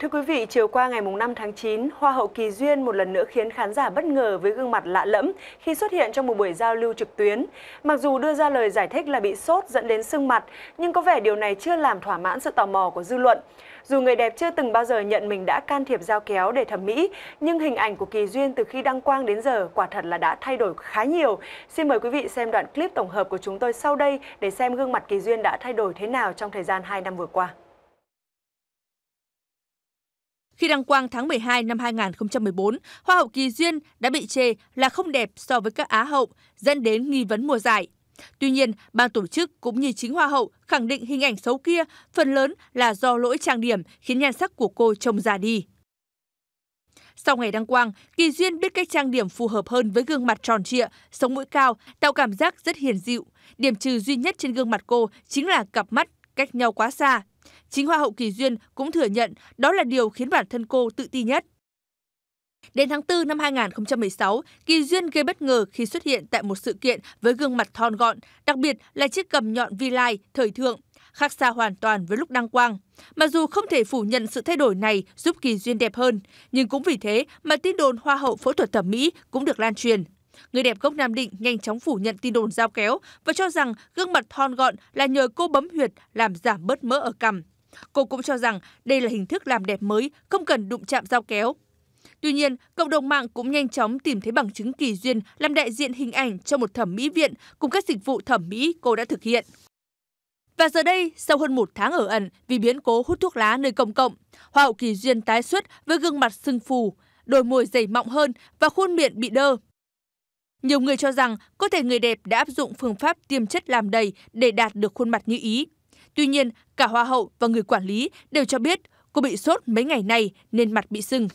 Thưa quý vị, chiều qua ngày 5 tháng 9, Hoa hậu Kỳ Duyên một lần nữa khiến khán giả bất ngờ với gương mặt lạ lẫm khi xuất hiện trong một buổi giao lưu trực tuyến. Mặc dù đưa ra lời giải thích là bị sốt dẫn đến sưng mặt, nhưng có vẻ điều này chưa làm thỏa mãn sự tò mò của dư luận. Dù người đẹp chưa từng bao giờ nhận mình đã can thiệp giao kéo để thẩm mỹ, nhưng hình ảnh của Kỳ Duyên từ khi đăng quang đến giờ quả thật là đã thay đổi khá nhiều. Xin mời quý vị xem đoạn clip tổng hợp của chúng tôi sau đây để xem gương mặt Kỳ Duyên đã thay đổi thế nào trong thời gian 2 năm vừa qua. Khi đăng quang tháng 12 năm 2014, Hoa hậu Kỳ Duyên đã bị chê là không đẹp so với các Á hậu, dẫn đến nghi vấn mùa giải. Tuy nhiên, ban tổ chức cũng như chính Hoa hậu khẳng định hình ảnh xấu kia phần lớn là do lỗi trang điểm khiến nhan sắc của cô trông già đi. Sau ngày đăng quang, Kỳ Duyên biết cách trang điểm phù hợp hơn với gương mặt tròn trịa, sống mũi cao, tạo cảm giác rất hiền dịu. Điểm trừ duy nhất trên gương mặt cô chính là cặp mắt cách nhau quá xa Chính Hoa hậu Kỳ Duyên cũng thừa nhận đó là điều khiến bản thân cô tự ti nhất. Đến tháng 4 năm 2016, Kỳ Duyên gây bất ngờ khi xuất hiện tại một sự kiện với gương mặt thon gọn, đặc biệt là chiếc cầm nhọn vi lai, thời thượng, khác xa hoàn toàn với lúc đăng quang. Mặc dù không thể phủ nhận sự thay đổi này giúp Kỳ Duyên đẹp hơn, nhưng cũng vì thế mà tin đồn Hoa hậu phẫu thuật thẩm mỹ cũng được lan truyền. Người đẹp gốc Nam Định nhanh chóng phủ nhận tin đồn giao kéo và cho rằng gương mặt thon gọn là nhờ cô bấm huyệt làm giảm bớt mỡ ở cằm. Cô cũng cho rằng đây là hình thức làm đẹp mới, không cần đụng chạm dao kéo. Tuy nhiên, cộng đồng mạng cũng nhanh chóng tìm thấy bằng chứng kỳ duyên làm đại diện hình ảnh cho một thẩm mỹ viện cùng các dịch vụ thẩm mỹ cô đã thực hiện. Và giờ đây, sau hơn một tháng ở ẩn vì biến cố hút thuốc lá nơi công cộng, Hoa hậu Kỳ Duyên tái xuất với gương mặt sưng phù, đôi môi dày mọng hơn và khuôn miệng bị đơ. Nhiều người cho rằng có thể người đẹp đã áp dụng phương pháp tiêm chất làm đầy để đạt được khuôn mặt như ý. Tuy nhiên, cả hoa hậu và người quản lý đều cho biết cô bị sốt mấy ngày nay nên mặt bị sưng.